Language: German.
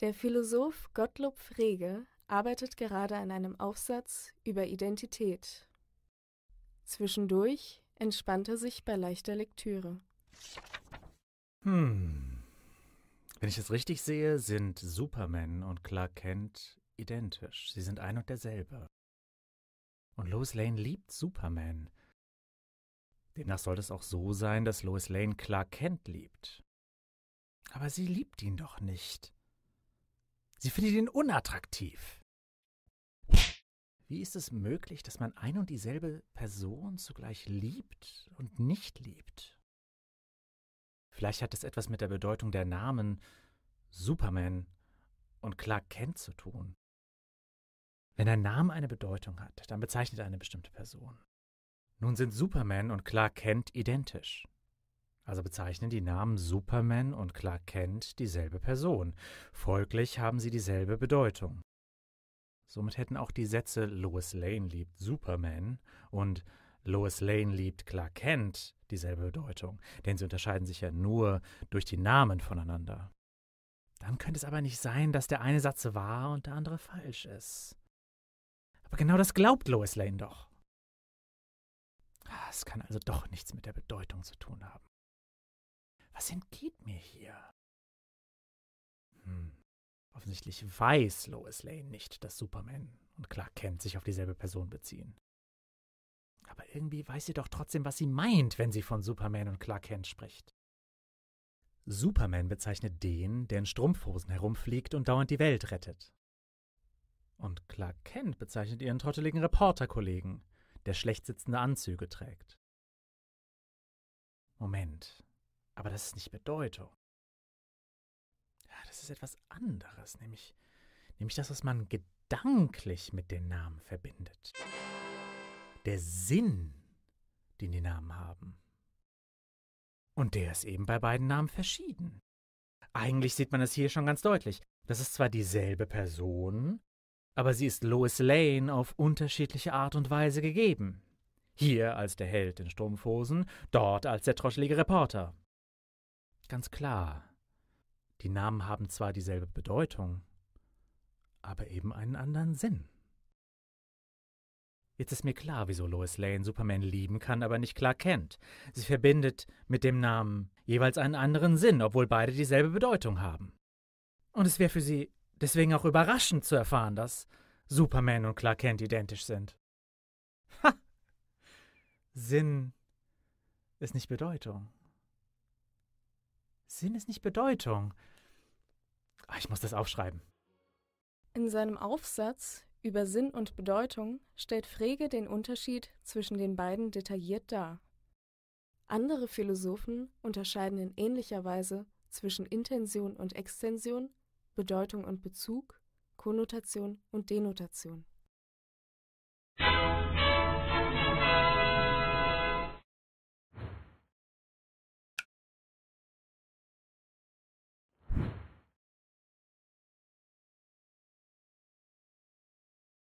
Der Philosoph Gottlob Frege arbeitet gerade an einem Aufsatz über Identität. Zwischendurch entspannt er sich bei leichter Lektüre. Hm. Wenn ich es richtig sehe, sind Superman und Clark Kent identisch. Sie sind ein und derselbe. Und Lois Lane liebt Superman. Demnach soll es auch so sein, dass Lois Lane Clark Kent liebt. Aber sie liebt ihn doch nicht. Sie findet ihn unattraktiv. Wie ist es möglich, dass man ein und dieselbe Person zugleich liebt und nicht liebt? Vielleicht hat es etwas mit der Bedeutung der Namen Superman und Clark Kent zu tun. Wenn ein Name eine Bedeutung hat, dann bezeichnet er eine bestimmte Person. Nun sind Superman und Clark Kent identisch. Also bezeichnen die Namen Superman und Clark Kent dieselbe Person. Folglich haben sie dieselbe Bedeutung. Somit hätten auch die Sätze Lois Lane liebt Superman und Lois Lane liebt Clark Kent dieselbe Bedeutung, denn sie unterscheiden sich ja nur durch die Namen voneinander. Dann könnte es aber nicht sein, dass der eine Satz wahr und der andere falsch ist. Aber genau das glaubt Lois Lane doch. Ah, es kann also doch nichts mit der Bedeutung zu tun haben. Was entgeht mir hier? Hm. Offensichtlich weiß Lois Lane nicht, dass Superman und Clark Kent sich auf dieselbe Person beziehen. Aber irgendwie weiß sie doch trotzdem, was sie meint, wenn sie von Superman und Clark Kent spricht. Superman bezeichnet den, der in Strumpfhosen herumfliegt und dauernd die Welt rettet. Und Clark Kent bezeichnet ihren trotteligen Reporterkollegen, der schlecht sitzende Anzüge trägt. Moment, aber das ist nicht Bedeutung. Ja, das ist etwas anderes, nämlich, nämlich das, was man gedanklich mit den Namen verbindet. Der Sinn, den die Namen haben. Und der ist eben bei beiden Namen verschieden. Eigentlich sieht man es hier schon ganz deutlich. Das ist zwar dieselbe Person, aber sie ist Lois Lane auf unterschiedliche Art und Weise gegeben. Hier als der Held in Strumpfhosen, dort als der troschelige Reporter ganz klar. Die Namen haben zwar dieselbe Bedeutung, aber eben einen anderen Sinn. Jetzt ist mir klar, wieso Lois Lane Superman lieben kann, aber nicht klar kennt. Sie verbindet mit dem Namen jeweils einen anderen Sinn, obwohl beide dieselbe Bedeutung haben. Und es wäre für sie deswegen auch überraschend zu erfahren, dass Superman und Clark Kent identisch sind. Ha! Sinn ist nicht Bedeutung. Sinn ist nicht Bedeutung. Ah, ich muss das aufschreiben. In seinem Aufsatz über Sinn und Bedeutung stellt Frege den Unterschied zwischen den beiden detailliert dar. Andere Philosophen unterscheiden in ähnlicher Weise zwischen Intention und Extension, Bedeutung und Bezug, Konnotation und Denotation.